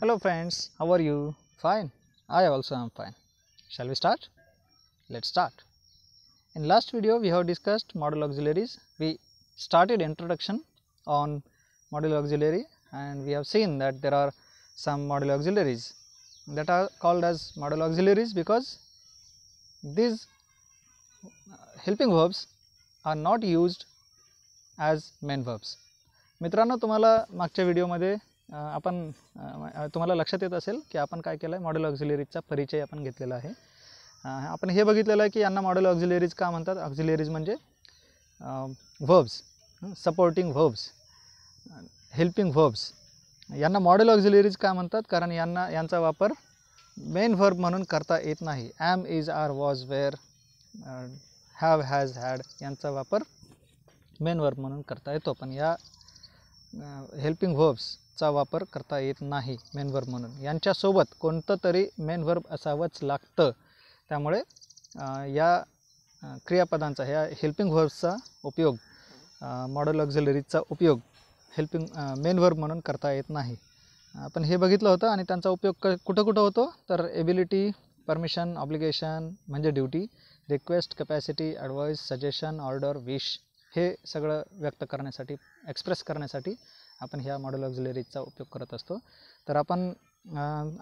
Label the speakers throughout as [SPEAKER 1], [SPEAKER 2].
[SPEAKER 1] Hello friends, how are you? Fine. I also am fine. Shall we start? Let's start. In last video we have discussed model auxiliaries. We started introduction on model auxiliary and we have seen that there are some model auxiliaries that are called as model auxiliaries because these uh, helping verbs are not used as main verbs tumhala तुम्हाला video madhe. आपण तुम्हाला लक्षात येत असेल की आपण काय केलं आहे मॉडेल ऑक्झ्युलेरीजचा परिचय आपण घेतलेला आहे आपण हे बघितलेलं आहे की यांना मॉडेल ऑक्झ्युलेरीज का म्हणतात ऑक्झिलेरीज म्हणजे verbs supporting verbs helping verbs यांना मॉडेल ऑक्झिलेरीज का म्हणतात कारण यांना यांचा वापर मेन व्हर्ब म्हणून करता येत नाही am is are was were have has had यांचा वापर मेन वर्ब म्हणून करता येतो पण या हेल्पिंग व्हर्ब्स चा वापर करता येत नाही मेन वर्ब म्हणून यांच्यासोबत कोणतं तरी मेन वर्ब असावंच लागतं त्यामुळे या क्रियापदांचा ह्या हेल्पिंग व्हर्बचा उपयोग मॉडल ऑक्झिलरीजचा उपयोग हेल्पिंग मेन वर्ब म्हणून करता येत नाही आपण हे बघितलं होतं आणि त्यांचा उपयोग क कुठं कुठं होतो तर एबिलिटी परमिशन ऑब्लिगेशन म्हणजे duty request capacity advice suggestion order wish हे सगळं व्यक्त करण्यासाठी एक्सप्रेस करण्यासाठी आपण ह्या मॉडेल ऑक्झिलरीजचा उपयोग करत असतो तर आपण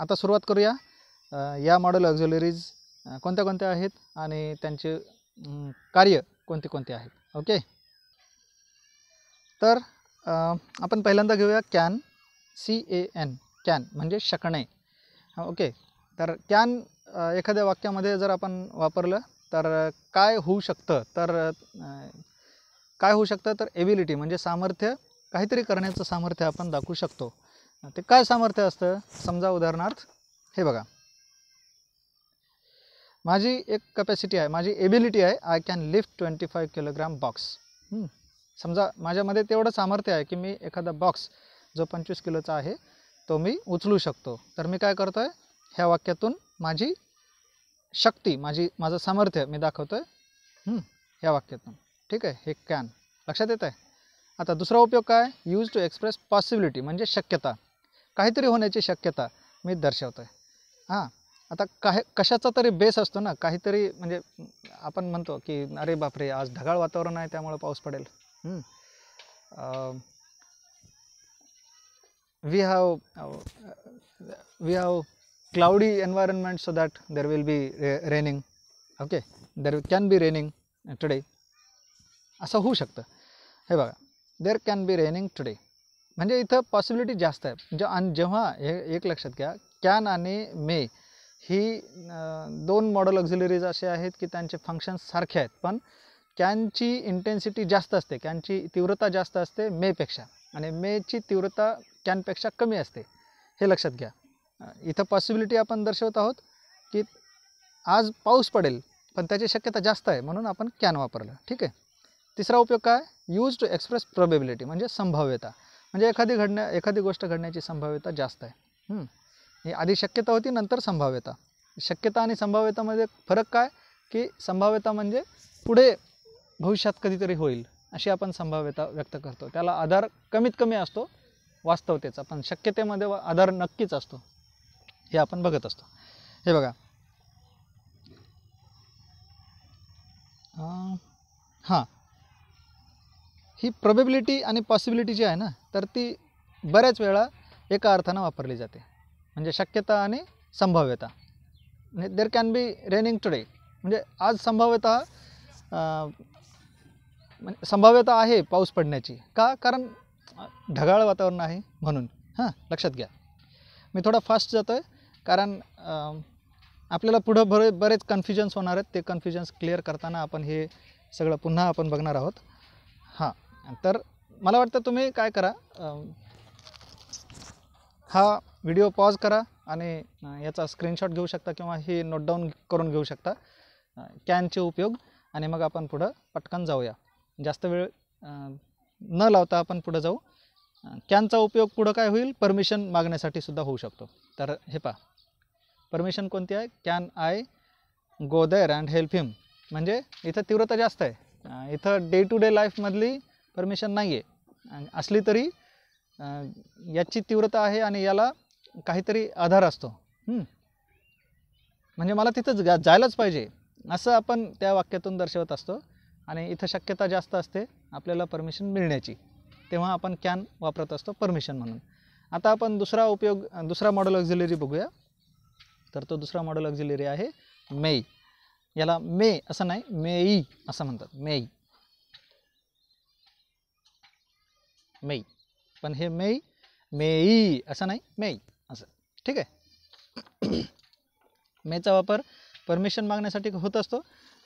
[SPEAKER 1] आता सुरुवात करूया या मॉडेल ऑक्झिलरीज कोणत्या कोणत्या आहेत आणि त्यांचे कार्य कोणते कोणते आहेत ओके तर आपण पहिल्यांदा घेऊया can C A N can म्हणजे शकणे ओके तर कॅन एखाद्या वाक्यामध्ये जर आपण वापरलं तर काय होऊ शकतं तर काय होऊ शकतं तर एबिलिटी म्हणजे सामर्थ्य काहीतरी करण्याचं सामर्थ्य आपण दाखवू शकतो ते काय सामर्थ्य असतं समजा उदाहरणार्थ हे बघा माझी एक कपॅसिटी आहे माझी एबिलिटी आहे I can lift twenty five kilogram box समजा माझ्यामध्ये तेवढं सामर्थ्य आहे की मी एखादा बॉक्स जो पंचवीस किलोचा आहे तो मी उचलू शकतो तर मी काय करतो आहे ह्या वाक्यातून माझी शक्ती माझी माझं सामर्थ्य मी दाखवतो आहे ह्या वाक्यातून ठीक आहे हे कॅन लक्षात येत आहे आता दुसरा उपयोग काय यूज टू एक्सप्रेस पॉसिबिलिटी म्हणजे शक्यता काहीतरी होण्याची शक्यता मी दर्शवतो आहे हां आता काही कशाचा तरी बेस असतो ना काहीतरी म्हणजे आपण म्हणतो की अरे बापरे आज ढगाळ वातावरण आहे त्यामुळं पाऊस पडेल we have we have cloudy environment so that there will be raining okay there can be raining today असं होऊ शकतं हे बघा there can be raining today म्हणजे इथं पॉसिबिलिटी जास्त आहे म्हणजे आणि जेव्हा हे एक लक्षात घ्या कॅन आणि मे ही दोन मॉडल ऑक्झिलरीज असे आहेत की त्यांचे फंक्शन्स सारखे आहेत पण कॅनची इंटेन्सिटी जास्त असते कॅनची तीव्रता जास्त असते मेपेक्षा आणि मेची तीव्रता कॅनपेक्षा कमी असते हे लक्षात घ्या इथं पॉसिबिलिटी आपण दर्शवत आहोत की आज पाऊस पडेल पण त्याची शक्यता जास्त आहे म्हणून आपण कॅन वापरलं ठीक आहे तिसरा उपयोग काय यूज टू एक्सप्रेस प्रोबेबिलिटी म्हणजे संभाव्यता म्हणजे एखादी घडण्या एखादी गोष्ट घडण्याची संभाव्यता जास्त आहे ही आधी शक्यता होती नंतर संभाव्यता शक्यता आणि संभाव्यतामध्ये फरक काय की संभाव्यता म्हणजे पुढे भविष्यात कधीतरी होईल अशी आपण संभाव्यता व्यक्त करतो त्याला आधार कमीत कमी असतो वास्तवतेचा पण शक्यतेमध्ये आधार नक्कीच असतो हे आपण बघत असतो हे बघा हां ही प्रोबेबिलिटी आणि पॉसिबिलिटी जी आहे ना तर ती बऱ्याच वेळा एका अर्थानं वापरली जाते म्हणजे शक्यता आणि संभाव्यता म्हणजे there can be raining today म्हणजे आज संभाव्यता म्हणजे संभाव्यता आहे पाऊस पडण्याची का कारण ढगाळ वातावरण आहे म्हणून हां लक्षात घ्या मी थोडा फास्ट जातो आहे कारण आपल्याला पुढं बरे बरेच कन्फ्युजन्स होणार आहेत ते कन्फ्युजन्स क्लिअर करताना आपण हे सगळं पुन्हा आपण बघणार आहोत हां तर मला वाटतं तुम्ही काय करा हा व्हिडिओ पॉज करा आणि याचा स्क्रीनशॉट घेऊ शकता किंवा हे डाऊन करून घेऊ शकता कॅनचे उपयोग आणि मग आपण पुढं पटकन जाऊया जास्त वेळ न लावता आपण पुढं जाऊ कॅनचा उपयोग पुढं काय होईल परमिशन मागण्यासाठी सुद्धा होऊ शकतो तर हे पा परमिशन कोणती आहे can I go there and help him म्हणजे इथं तीव्रता जास्त आहे इथं डे टू डे लाईफमधली परमिशन नाही आहे असली तरी याची तीव्रता आहे आणि याला काहीतरी आधार असतो म्हणजे मला तिथं जा जायलाच पाहिजे असं आपण त्या वाक्यातून दर्शवत असतो आणि इथं शक्यता जास्त असते आपल्याला परमिशन मिळण्याची तेव्हा आपण कॅन वापरत असतो परमिशन म्हणून आता आपण दुसरा उपयोग दुसरा मॉडेल ऑक्झिलरी बघूया तर तो दुसरा मॉडल ऑक्झिलरी आहे मेई याला मे असं नाही मेई असं म्हणतात मेई मे पण हे मे मेई असं नाही मेई असं ठीक आहे मेचा वापर परमिशन मागण्यासाठी होत असतो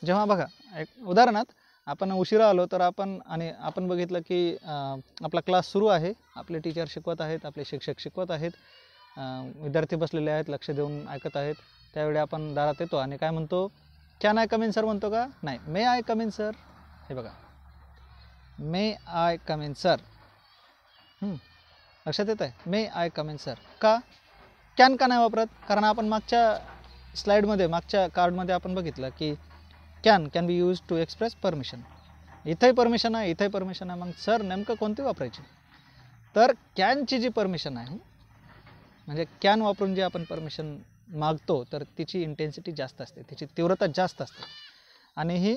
[SPEAKER 1] जेव्हा बघा एक उदाहरणार्थ आपण उशिरा आलो तर आपण आणि आपण बघितलं की आपला क्लास सुरू आहे आपले टीचर शिकवत आहेत आपले शिक्षक शिकवत आहेत विद्यार्थी बसलेले आहेत लक्ष देऊन ऐकत आहेत त्यावेळी आपण दारात येतो आणि काय म्हणतो कॅन आय कम सर म्हणतो का नाही मे आय कम सर हे बघा मे आय कम सर लक्षात येत आहे may I come in sir का कॅन का नाही वापरत कारण आपण मागच्या स्लाईडमध्ये मागच्या कार्डमध्ये आपण बघितलं की can can be used to express permission इथंही परमिशन आहे इथंही परमिशन आहे मग सर नेमकं कोणती वापरायची तर कॅनची जी परमिशन आहे म्हणजे कॅन वापरून जे आपण परमिशन मागतो तर तिची इंटेन्सिटी जास्त असते तिची तीव्रता जास्त असते आणि ही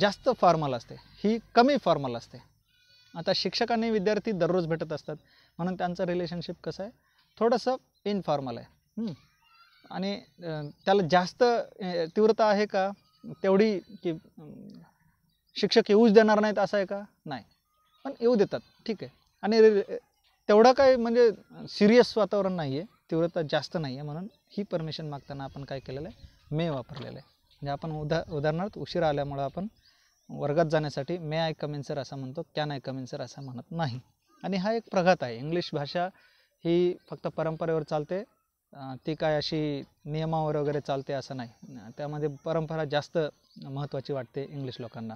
[SPEAKER 1] जास्त फॉर्मल असते ही कमी फॉर्मल असते आता आणि विद्यार्थी दररोज भेटत असतात म्हणून त्यांचं रिलेशनशिप कसं आहे थोडंसं इनफॉर्मल आहे आणि त्याला जास्त तीव्रता आहे का तेवढी की शिक्षक येऊच देणार नाहीत असं आहे का नाही पण येऊ देतात ठीक आहे आणि तेवढं काही म्हणजे सिरियस वातावरण नाही आहे तीव्रता जास्त नाही आहे म्हणून ही परमिशन मागताना आपण काय केलेलं आहे मे वापरलेलं आहे म्हणजे आपण उदा उदाहरणार्थ उशीर आल्यामुळं आपण वर्गात जाण्यासाठी मे आय कमिन सर असं म्हणतो कॅन आय कमिन सर असं म्हणत नाही आणि हा एक प्रघात आहे इंग्लिश भाषा ही फक्त परंपरेवर चालते ती काय अशी नियमावर वगैरे चालते असं नाही त्यामध्ये परंपरा जास्त महत्त्वाची वाटते इंग्लिश लोकांना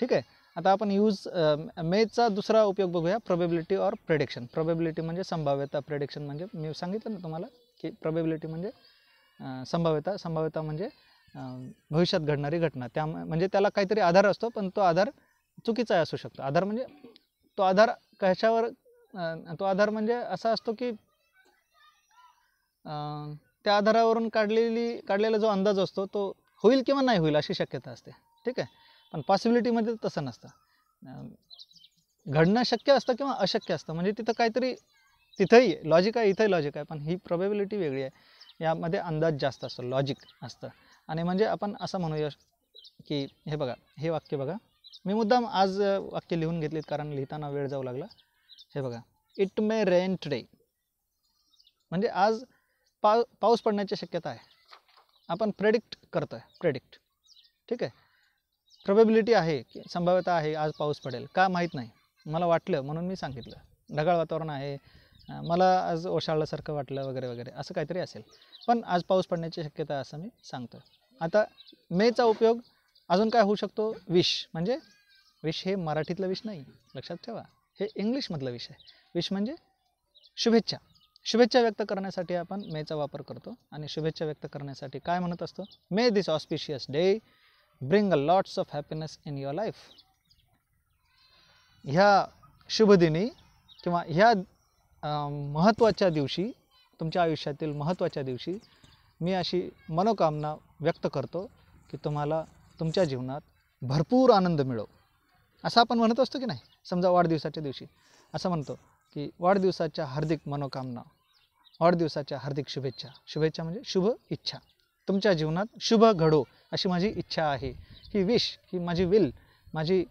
[SPEAKER 1] ठीक आहे आता आपण यूज मेचा दुसरा उपयोग बघूया प्रोबेबिलिटी ऑर प्रेडिक्शन प्रोबेबिलिटी म्हणजे संभाव्यता प्रेडिक्शन म्हणजे मी सांगितलं ना तुम्हाला की प्रोबेबिलिटी म्हणजे संभाव्यता संभाव्यता म्हणजे भविष्यात घडणारी घटना त्या म्हणजे त्याला काहीतरी आधार असतो पण तो आधार चुकीचा असू शकतो आधार म्हणजे तो आधार कशावर तो आधार म्हणजे असा असतो की त्या आधारावरून काढलेली काढलेला जो अंदाज असतो तो होईल किंवा नाही होईल अशी शक्यता असते ठीक आहे पण पॉसिबिलिटीमध्ये तसं नसतं घडणं शक्य असतं किंवा अशक्य असतं म्हणजे तिथं काहीतरी तिथंही लॉजिक आहे इथंही लॉजिक आहे पण ही प्रॉबेबिलिटी वेगळी आहे यामध्ये अंदाज जास्त असतो लॉजिक असतं आणि म्हणजे आपण असं म्हणूया की हे बघा हे वाक्य बघा मी मुद्दाम आज वाक्य लिहून घेतलीत कारण लिहिताना वेळ जाऊ लागला हे बघा इट मे रेन टुडे म्हणजे आज पा पाऊस पडण्याची शक्यता आहे आपण प्रेडिक्ट करतो आहे प्रेडिक्ट ठीक आहे प्रॉबेबिलिटी आहे की संभाव्यता आहे आज पाऊस पडेल का माहीत नाही मला वाटलं म्हणून मी सांगितलं ढगाळ वातावरण आहे मला आज ओशाळल्यासारखं वाटलं वगैरे वगैरे असं काहीतरी असेल पण आज पाऊस पडण्याची शक्यता असं मी सांगतो आता मेचा उपयोग अजून काय होऊ शकतो विष म्हणजे विष हे मराठीतलं विष नाही लक्षात ठेवा हे इंग्लिशमधलं विष आहे विष म्हणजे शुभेच्छा शुभेच्छा व्यक्त करण्यासाठी आपण मेचा वापर करतो आणि शुभेच्छा व्यक्त करण्यासाठी काय म्हणत असतो may this auspicious day bring a lots of happiness in your life ह्या शुभदिनी किंवा ह्या महत्त्वाच्या दिवशी तुमच्या आयुष्यातील महत्त्वाच्या दिवशी मी अशी मनोकामना व्यक्त करतो की तुम्हाला तुमच्या जीवनात भरपूर आनंद मिळो असं आपण म्हणत असतो की नाही समजा वाढदिवसाच्या दिवशी असं म्हणतो की वाढदिवसाच्या हार्दिक मनोकामना वाढदिवसाच्या हार्दिक शुभेच्छा शुभेच्छा म्हणजे शुभ इच्छा तुमच्या जीवनात शुभ घडो अशी माझी इच्छा आहे ही विश ही माझी विल माझी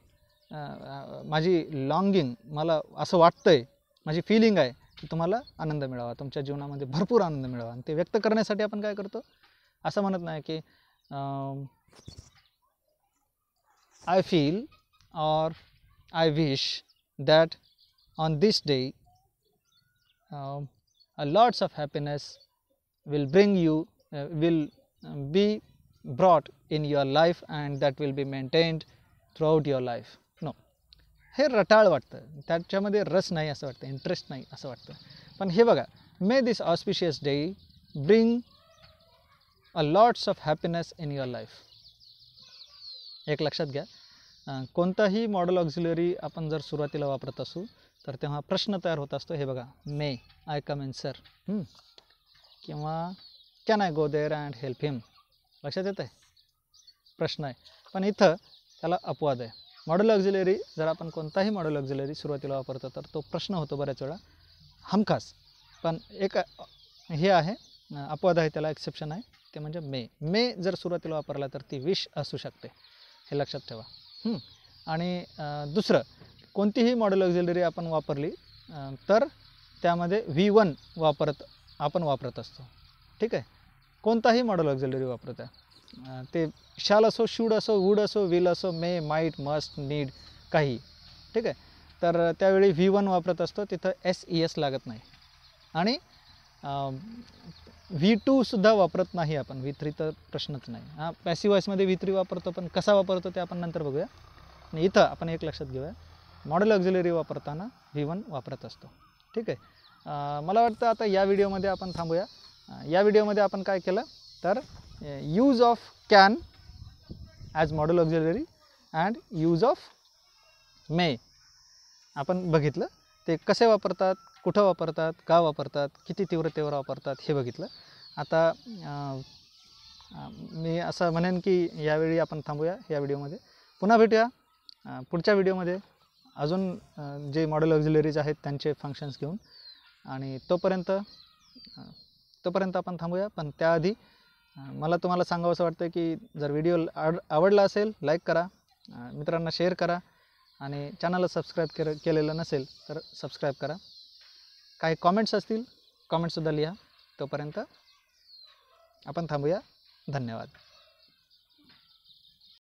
[SPEAKER 1] माझी लॉंगिंग मला असं वाटतं आहे माझी फिलिंग आहे तुम्हाला आनंद मिळावा तुमच्या जीवनामध्ये भरपूर आनंद मिळावा आणि ते व्यक्त करण्यासाठी आपण काय करतो असं म्हणत नाही की I feel or I wish that on this day a lots of happiness will bring you will be brought in your life and that will be maintained throughout your life हे रटाळ वाटतं त्याच्यामध्ये रस नाही असं वाटतं interest नाही असं वाटतं पण हे बघा may this auspicious day bring a lots of happiness in your life एक लक्षात घ्या कोणताही मॉडल ऑक्झिलरी आपण जर सुरुवातीला वापरत असू तर तेव्हा प्रश्न तयार होत असतो हे बघा may I come in sir किंवा can I go there and help him लक्षात येत आहे प्रश्न आहे पण इथं त्याला अपवाद आहे मॉडल ऑक्झिलरी जर आपण कोणताही मॉडल ऑक्झिलरी सुरुवातीला वापरतो तर तो प्रश्न होतो बऱ्याच वेळा हमखास पण एक हे आहे अपवाद आहे त्याला एक्सेप्शन आहे ते म्हणजे मे मे जर सुरुवातीला वापरला तर ती विष असू शकते हे लक्षात ठेवा आणि दुसरं कोणतीही मॉडल ऑक्झिलरी आपण वापरली तर त्यामध्ये व्ही वन वापरत आपण वापरत असतो ठीक आहे कोणताही मॉडल ऑक्झिलरी वापरत आहे ते शाल असो शूड असो वूड असो विल असो मे माईट मस्ट नीड काही ठीक आहे तर त्यावेळी व्ही वन वापरत असतो तिथं एस ई एस लागत नाही आणि व्ही टूसुद्धा वापरत नाही आपण व्ही थ्री तर प्रश्नच नाही हां पॅसिव्ह वॉईसमध्ये व्ही थ्री वापरतो पण कसा वापरतो ते आपण नंतर बघूया आणि इथं आपण एक लक्षात घेऊया मॉडेल ऑक्झिलरी वापरताना व्ही वन वापरत असतो ठीक आहे मला वाटतं आता या व्हिडिओमध्ये आपण थांबूया या व्हिडिओमध्ये आपण काय केलं तर use of can as modal auxiliary and use of may आपण बघितलं ते कसे वापरतात कुठं वापरतात का वापरतात किती तीव्रतेवर वापरतात हे बघितलं आता मी असं म्हणेन की यावेळी आपण थांबूया या व्हिडिओमध्ये पुन्हा भेटूया पुढच्या व्हिडिओमध्ये अजून जे मॉडेल ऑक्झिलरीज आहेत त्यांचे फंक्शन्स घेऊन आणि तोपर्यंत तोपर्यंत आपण थांबूया पण त्याआधी मला तुम्हाला सांगावं असं वाटतं की जर व्हिडिओ आड आवडला असेल लाईक करा मित्रांना शेअर करा आणि चॅनलला सबस्क्राईब कर केलेलं नसेल तर सबस्क्राईब करा काही कॉमेंट्स असतील कॉमेंटसुद्धा लिहा तोपर्यंत आपण थांबूया धन्यवाद